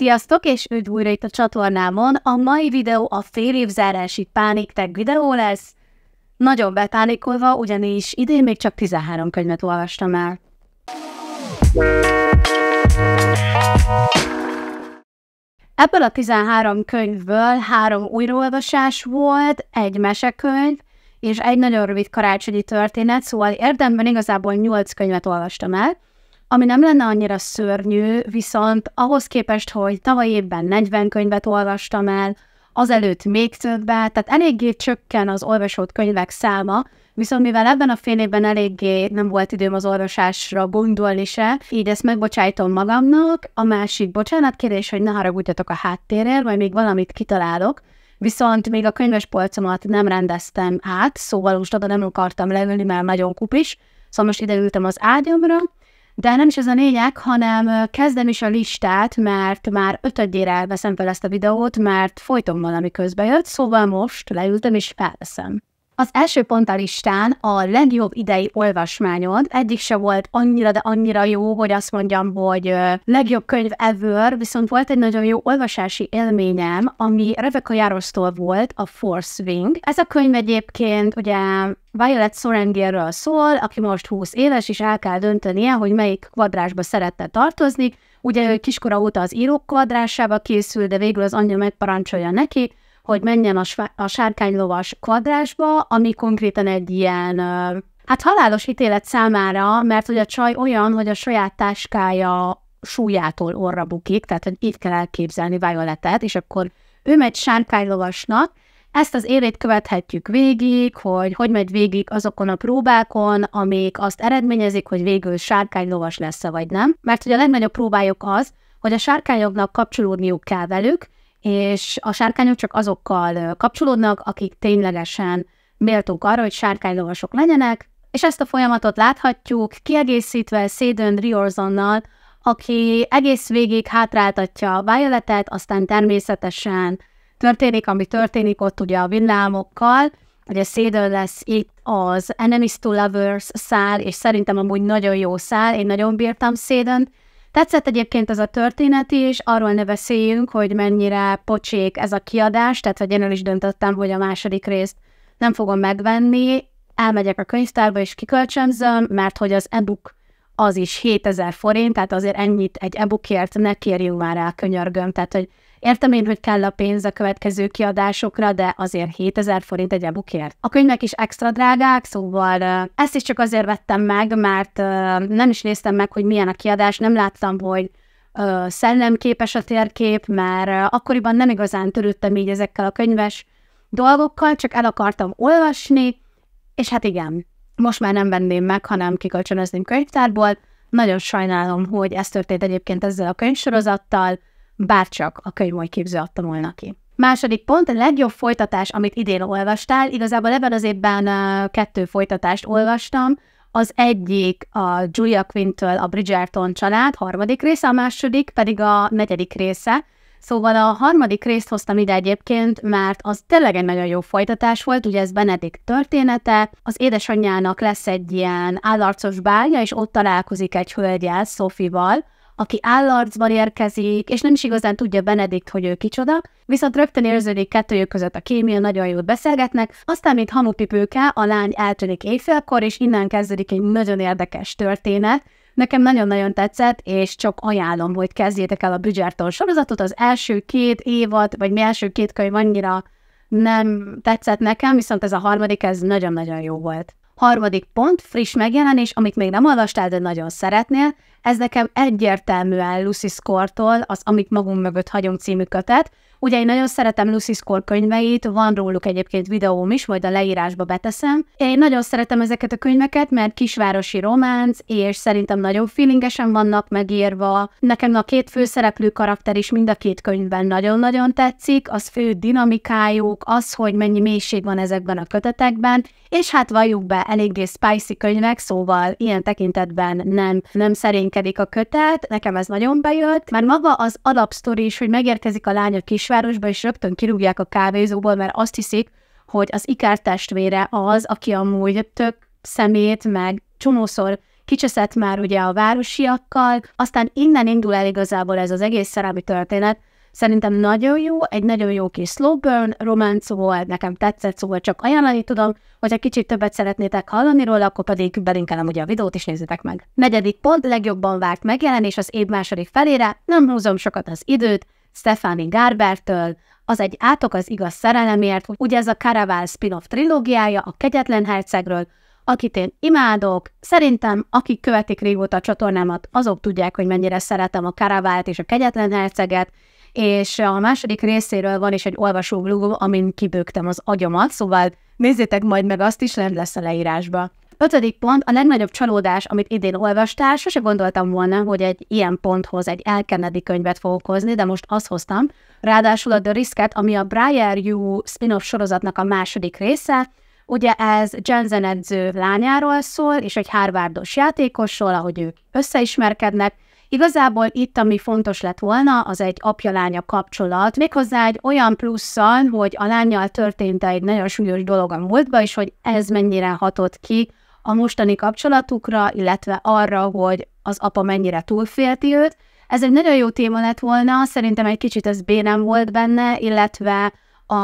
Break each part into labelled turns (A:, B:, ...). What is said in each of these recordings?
A: Sziasztok, és üdv újra itt a csatornámon! A mai videó a fél évzárási pániktag videó lesz. Nagyon bepánikolva, ugyanis idén még csak 13 könyvet olvastam el. Ebből a 13 könyvből három újraolvasás volt, egy mesekönyv, és egy nagyon rövid karácsonyi történet, szóval érdemben igazából 8 könyvet olvastam el, ami nem lenne annyira szörnyű, viszont ahhoz képest, hogy tavaly évben 40 könyvet olvastam el, azelőtt még többet, tehát eléggé csökken az olvasott könyvek száma, viszont mivel ebben a fél évben eléggé nem volt időm az olvasásra gondolni se, így ezt megbocsájtom magamnak, a másik bocsánat bocsánatkérés, hogy ne haragudjatok a háttérért, majd még valamit kitalálok, viszont még a könyves polcomat nem rendeztem át, szóval most oda nem akartam leülni, mert nagyon kupis, szóval most ideültem az ágyamra, de nem is ez a lényeg, hanem kezdem is a listát, mert már ötödjére veszem fel ezt a videót, mert folyton valami közbe jött, szóval most leültem és felveszem. Az első pont a listán a legjobb idei olvasmányod. Egyik se volt annyira, de annyira jó, hogy azt mondjam, hogy legjobb könyv ever, viszont volt egy nagyon jó olvasási élményem, ami Rebecca Jarosztól volt, a Force Wing. Ez a könyv egyébként ugye Violet Sorengérről szól, aki most 20 éves, és el kell döntenie, hogy melyik kvadrásba szeretne tartozni. Ugye ő kiskora óta az írók kvadrásába készül, de végül az anyja megparancsolja neki, hogy menjen a, a sárkánylovas kvadrásba, ami konkrétan egy ilyen, hát halálos ítélet számára, mert hogy a csaj olyan, hogy a saját táskája súlyától orra bukik, tehát hogy itt kell elképzelni Violetet, és akkor ő megy sárkánylovasnak, ezt az élét követhetjük végig, hogy hogy megy végig azokon a próbákon, amik azt eredményezik, hogy végül sárkánylovas lesz-e vagy nem. Mert hogy a legnagyobb próbájuk az, hogy a sárkányoknak kapcsolódniuk kell velük, és a sárkányok csak azokkal kapcsolódnak, akik ténylegesen méltók arra, hogy sárkánylovasok legyenek, és ezt a folyamatot láthatjuk, kiegészítve Szédön Riorzonnal, aki egész végig hátráltatja Violetet, aztán természetesen történik, ami történik ott ugye a villámokkal, ugye Szédön lesz itt az Enemies to Lovers szál, és szerintem amúgy nagyon jó szál, én nagyon bírtam Szédönt, Tetszett egyébként ez a történet is, arról ne beszéljünk, hogy mennyire pocsék ez a kiadás, tehát hogy én el is döntöttem, hogy a második részt nem fogom megvenni, elmegyek a könyvtárba és kikölcsönzöm, mert hogy az e-book az is 7000 forint, tehát azért ennyit egy e-bookért ne kérjünk már el, könyörgöm, tehát hogy Értem én, hogy kell a pénz a következő kiadásokra, de azért 7000 forint egy ebukért. A könyvek is extra drágák, szóval ezt is csak azért vettem meg, mert nem is néztem meg, hogy milyen a kiadás, nem láttam, hogy szellemképes a térkép, mert akkoriban nem igazán törődtem így ezekkel a könyves dolgokkal, csak el akartam olvasni, és hát igen, most már nem venném meg, hanem kikölcsönözném könyvtárból. Nagyon sajnálom, hogy ez történt egyébként ezzel a könyvsorozattal, bárcsak a könyv képző adta volna ki. Második pont, a legjobb folytatás, amit idén olvastál, igazából ebben az évben kettő folytatást olvastam, az egyik a Julia Quintől a Bridgerton család, harmadik része, a második pedig a negyedik része. Szóval a harmadik részt hoztam ide egyébként, mert az tényleg egy nagyon jó folytatás volt, ugye ez Benedik története, az édesanyjának lesz egy ilyen állarcos bálja, és ott találkozik egy hölgyel, Sophie-val, aki állarcban érkezik, és nem is igazán tudja Benedikt, hogy ő kicsoda, viszont rögtön érződik kettőjük között a kémia, nagyon jól beszélgetnek, aztán, mint hamupipőke, a lány eltűnik éjfélkor, és innen kezdődik egy nagyon érdekes történet, Nekem nagyon-nagyon tetszett, és csak ajánlom, hogy kezdjétek el a Bridgerton sorozatot. Az első két évad, vagy mi első két könyv annyira nem tetszett nekem, viszont ez a harmadik, ez nagyon-nagyon jó volt. Harmadik pont, friss megjelenés, amit még nem olvastál, de nagyon szeretnél, ez nekem egyértelműen Lucy Scortól az Amit magunk mögött hagyunk című kötet, Ugye én nagyon szeretem Lucy Score könyveit, van róluk egyébként videóm is, majd a leírásba beteszem. Én nagyon szeretem ezeket a könyveket, mert kisvárosi románc, és szerintem nagyon feelingesen vannak megírva. Nekem a két főszereplő karakter is mind a két könyvben nagyon-nagyon tetszik, az fő dinamikájuk, az, hogy mennyi mélység van ezekben a kötetekben, és hát valljuk be, eléggé spicy könyvek, szóval ilyen tekintetben nem, nem szerénykedik a kötet, nekem ez nagyon bejött. Már maga az alapsztori is, hogy megérkezik a lány a kis Kisvárosba, és rögtön kirúgják a kávézóból, mert azt hiszik, hogy az Ikár testvére az, aki amúgy tök szemét, meg csomószor kicseszett már ugye a városiakkal, aztán innen indul el igazából ez az egész szerelmi történet, Szerintem nagyon jó, egy nagyon jó kis slow burn románc volt, nekem tetszett, szóval csak ajánlani tudom, hogyha kicsit többet szeretnétek hallani róla, akkor pedig belinkelem ugye a videót, és nézzétek meg. Negyedik pont, legjobban várt megjelenés az év második felére, nem húzom sokat az időt, Stefani Garbertől, az egy átok az igaz szerelemért, ugye ez a Caraval spin-off trilógiája a kegyetlen hercegről, akit én imádok. Szerintem, akik követik régóta a csatornámat, azok tudják, hogy mennyire szeretem a Karavált és a Kegyetlen Herceget, és eh, a második részéről van is egy olvasóblogom, amin kibőgtem az agyamat, szóval nézzétek majd meg azt is, lent lesz a leírásba. Ötödik pont, a legnagyobb csalódás, amit idén olvastál, sose gondoltam volna, hogy egy ilyen ponthoz egy elkenedi könyvet fogok hozni, de most azt hoztam. Ráadásul a The Risket, ami a Briar You spin-off sorozatnak a második része, Ugye ez Jensen edző lányáról szól, és egy Harvardos játékosról, ahogy ők összeismerkednek, Igazából itt, ami fontos lett volna, az egy apja-lánya kapcsolat, méghozzá egy olyan plusszal, hogy a lányjal történt egy nagyon súlyos dolog a múltba, és hogy ez mennyire hatott ki a mostani kapcsolatukra, illetve arra, hogy az apa mennyire túlfélti őt. Ez egy nagyon jó téma lett volna, szerintem egy kicsit ez bénem volt benne, illetve a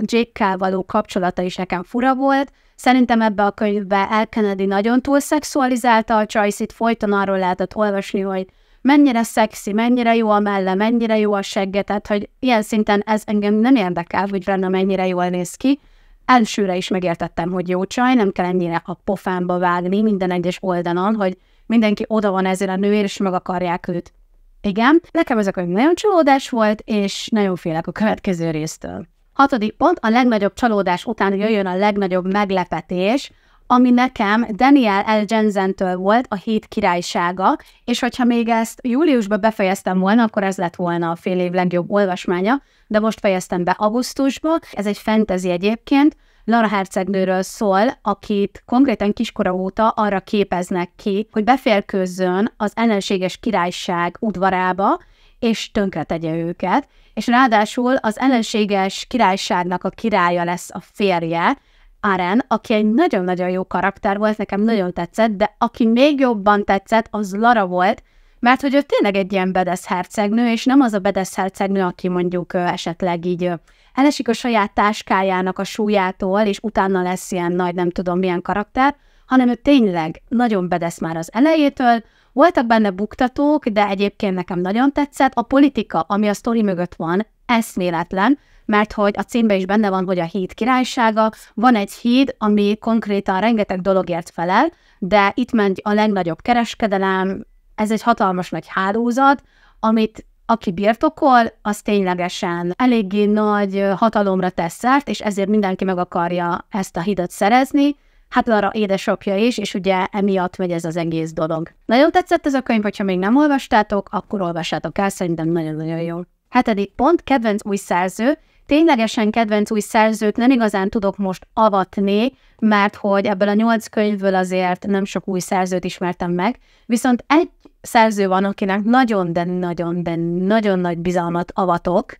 A: Jake-kel való kapcsolata is nekem fura volt, Szerintem ebbe a könyvbe El Kennedy nagyon túl szexualizálta a csajszit, folyton arról lehetett olvasni, hogy mennyire szexi, mennyire jó a melle, mennyire jó a segge, tehát hogy ilyen szinten ez engem nem érdekel, hogy Brenna mennyire jól néz ki. Elsőre is megértettem, hogy jó csaj, nem kell ennyire a pofámba vágni minden egyes oldalon, hogy mindenki oda van ezért a nőért, és meg akarják őt. Igen, nekem ez a könyv nagyon csalódás volt, és nagyon félek a következő résztől. Hatodik pont, a legnagyobb csalódás után jöjjön a legnagyobb meglepetés, ami nekem Daniel L. Jensen-től volt a Hét királysága, és hogyha még ezt júliusban befejeztem volna, akkor ez lett volna a fél év legjobb olvasmánya, de most fejeztem be augusztusban, ez egy fantasy egyébként, Lara hercegnőről szól, akit konkrétan kiskora óta arra képeznek ki, hogy beférkőzzön az ellenséges királyság udvarába, és tönkretegye őket, és ráadásul az ellenséges királyságnak a királya lesz a férje, Aren, aki egy nagyon-nagyon jó karakter volt, nekem nagyon tetszett, de aki még jobban tetszett, az Lara volt, mert hogy ő tényleg egy ilyen bedesz hercegnő, és nem az a bedesz hercegnő, aki mondjuk esetleg így elesik a saját táskájának a súlyától, és utána lesz ilyen nagy, nem tudom milyen karakter, hanem ő tényleg nagyon bedesz már az elejétől, voltak benne buktatók, de egyébként nekem nagyon tetszett. A politika, ami a sztori mögött van, eszméletlen, mert hogy a címben is benne van, hogy a híd királysága, van egy híd, ami konkrétan rengeteg dologért felel, de itt ment a legnagyobb kereskedelem, ez egy hatalmas nagy hálózat, amit aki birtokol, az ténylegesen eléggé nagy hatalomra tesz szert, és ezért mindenki meg akarja ezt a hidat szerezni, hát arra édesapja is, és ugye emiatt megy ez az egész dolog. Nagyon tetszett ez a könyv, hogyha még nem olvastátok, akkor olvassátok el, szerintem nagyon-nagyon jó. Hetedik pont, kedvenc új szerző, ténylegesen kedvenc új szerzőt nem igazán tudok most avatni, mert hogy ebből a nyolc könyvből azért nem sok új szerzőt ismertem meg, viszont egy szerző van, akinek nagyon, de nagyon, de nagyon nagy bizalmat avatok,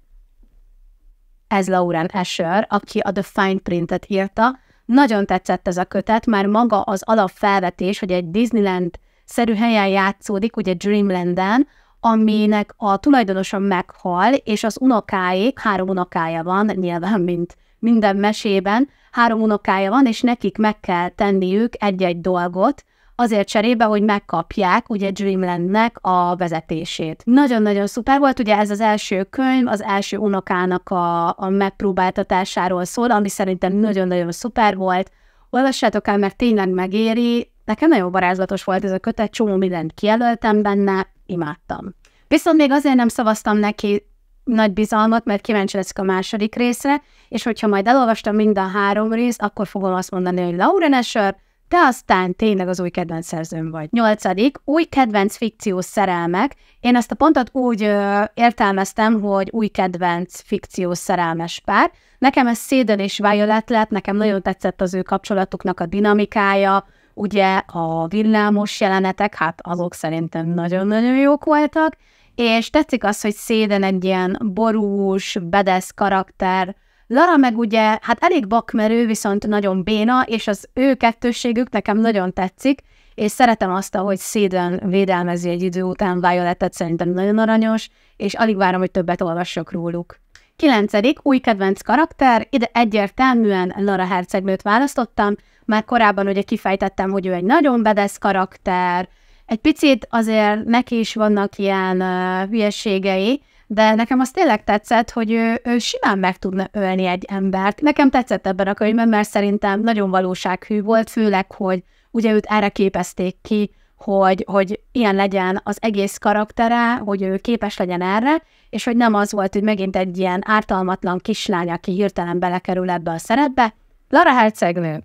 A: ez Lauren Escher, aki a The Fine Printet írta, nagyon tetszett ez a kötet, már maga az alapfelvetés, hogy egy Disneyland-szerű helyen játszódik, ugye Dreamland-en, aminek a tulajdonosa meghal, és az unokáik, három unokája van, nyilván, mint minden mesében, három unokája van, és nekik meg kell tenniük egy-egy dolgot, azért cserébe, hogy megkapják ugye Dreamlandnek a vezetését. Nagyon-nagyon szuper volt, ugye ez az első könyv, az első unokának a, a megpróbáltatásáról szól, ami szerintem nagyon-nagyon szuper volt. Olvassátok el, mert tényleg megéri. Nekem nagyon varázslatos volt ez a kötet, csomó mindent kijelöltem benne, imádtam. Viszont még azért nem szavaztam neki nagy bizalmat, mert kíváncsi leszek a második részre, és hogyha majd elolvastam mind a három részt, akkor fogom azt mondani, hogy Lauren Escher, te aztán tényleg az új kedvenc szerzőm vagy. Nyolcadik, új kedvenc fikciós szerelmek. Én ezt a pontot úgy ö, értelmeztem, hogy új kedvenc fikciós szerelmes pár. Nekem ez Széden és Violet lett, nekem nagyon tetszett az ő kapcsolatuknak a dinamikája, ugye a villámos jelenetek, hát azok szerintem nagyon-nagyon jók voltak, és tetszik az, hogy Széden egy ilyen borús, bedesz karakter, Lara meg ugye, hát elég bakmerő, viszont nagyon béna, és az ő kettősségük nekem nagyon tetszik, és szeretem azt, ahogy Széden védelmezi egy idő után Violetet, szerintem nagyon aranyos, és alig várom, hogy többet olvassok róluk. Kilencedik, új kedvenc karakter, ide egyértelműen Lara hercegnőt választottam, már korábban ugye kifejtettem, hogy ő egy nagyon bedesz karakter, egy picit azért neki is vannak ilyen uh, hülyeségei, de nekem az tényleg tetszett, hogy ő, ő simán meg tudna ölni egy embert. Nekem tetszett ebben a könyvben, mert szerintem nagyon valósághű volt, főleg, hogy ugye őt erre képezték ki, hogy, hogy ilyen legyen az egész karaktere, hogy ő képes legyen erre, és hogy nem az volt, hogy megint egy ilyen ártalmatlan kislány, aki hirtelen belekerül ebbe a szerepbe. Lara Hercegnő,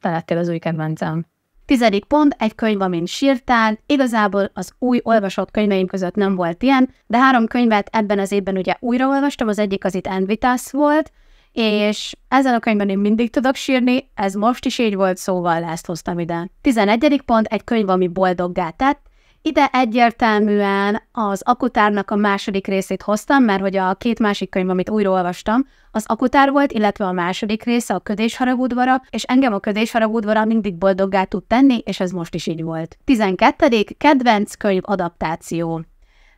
A: te lettél az új kedvencem. Tizedik pont, egy könyv, amin sírtál. Igazából az új olvasott könyveim között nem volt ilyen, de három könyvet ebben az évben ugye újraolvastam, az egyik az itt Envitas volt, és ezen a könyvben én mindig tudok sírni, ez most is így volt, szóval ezt hoztam ide. 11. pont, egy könyv, ami boldoggá tett. Ide egyértelműen az akutárnak a második részét hoztam, mert hogy a két másik könyv, amit újraolvastam, az akutár volt, illetve a második része a ködés ködésharagudvara, és engem a ködés ködésharagudvara mindig boldoggá tud tenni, és ez most is így volt. 12. Kedvenc könyv adaptáció.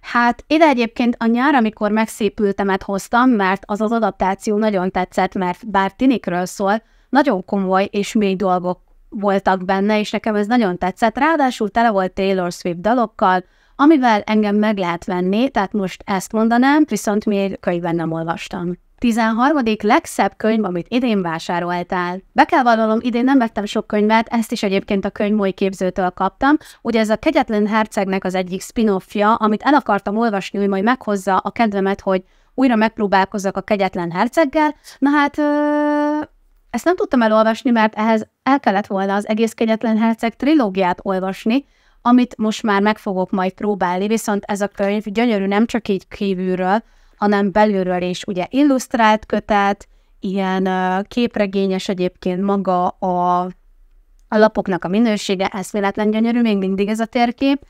A: Hát ide egyébként a nyár, amikor megszépültemet hoztam, mert az az adaptáció nagyon tetszett, mert bár tinikről szól, nagyon komoly és mély dolgok voltak benne, és nekem ez nagyon tetszett. Ráadásul tele volt Taylor Swift dalokkal, amivel engem meg lehet venni, tehát most ezt mondanám, viszont még könyvben nem olvastam. 13. legszebb könyv, amit idén vásároltál. Be kell vallanom, idén nem vettem sok könyvet, ezt is egyébként a könyvmói képzőtől kaptam. Ugye ez a Kegyetlen Hercegnek az egyik spin-offja, amit el akartam olvasni, hogy majd meghozza a kedvemet, hogy újra megpróbálkozzak a Kegyetlen Herceggel. Na hát, ö- ezt nem tudtam elolvasni, mert ehhez el kellett volna az egész kegyetlen herceg trilógiát olvasni, amit most már meg fogok majd próbálni, viszont ez a könyv gyönyörű nem csak így kívülről, hanem belülről is ugye illusztrált kötet, ilyen képregényes egyébként maga a, a lapoknak a minősége, véletlen gyönyörű, még mindig ez a térkép,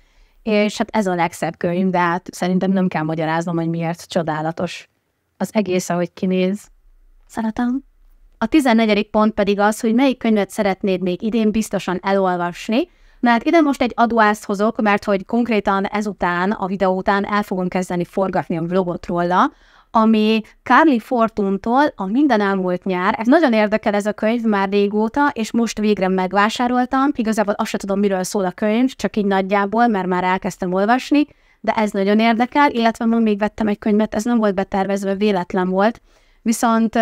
A: és hát ez a legszebb könyv, de hát szerintem nem kell magyaráznom, hogy miért csodálatos az egész, ahogy kinéz. Szeretem. A 14. pont pedig az, hogy melyik könyvet szeretnéd még idén biztosan elolvasni, mert ide most egy aduászt hozok, mert hogy konkrétan ezután, a videó után el fogom kezdeni forgatni a vlogot róla, ami Carly Fortuntól a Minden elmúlt nyár. Ez nagyon érdekel ez a könyv már régóta, és most végre megvásároltam. Igazából azt sem tudom, miről szól a könyv, csak így nagyjából, mert már elkezdtem olvasni, de ez nagyon érdekel, illetve ma még vettem egy könyvet, ez nem volt betervezve, véletlen volt. Viszont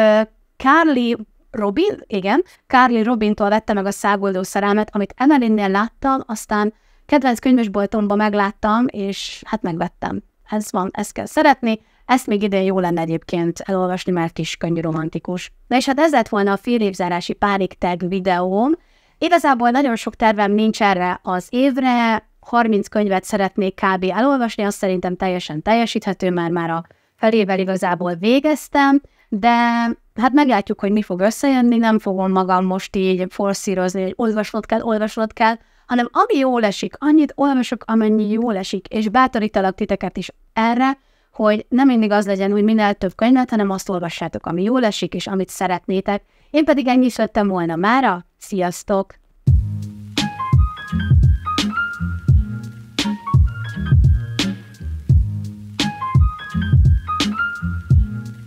A: Carly Robin, igen, Carly Robintól vette meg a száguldó szerelmet, amit Emelinnél láttam, aztán kedvenc könyvesboltomba megláttam, és hát megvettem. Ez van, ezt kell szeretni. Ezt még idén jó lenne egyébként elolvasni, mert kis könnyű romantikus. Na és hát ez lett volna a fél évzárási párik tag videóm. Igazából nagyon sok tervem nincs erre az évre, 30 könyvet szeretnék kb. elolvasni, azt szerintem teljesen teljesíthető, már már a felével igazából végeztem de hát meglátjuk, hogy mi fog összejönni, nem fogom magam most így forszírozni, hogy olvasnod kell, olvasnod kell, hanem ami jól esik, annyit olvasok, amennyi jól esik, és bátorítalak titeket is erre, hogy nem mindig az legyen, hogy minél több könyvet, hanem azt olvassátok, ami jól esik, és amit szeretnétek. Én pedig ennyi szöttem volna mára. Sziasztok!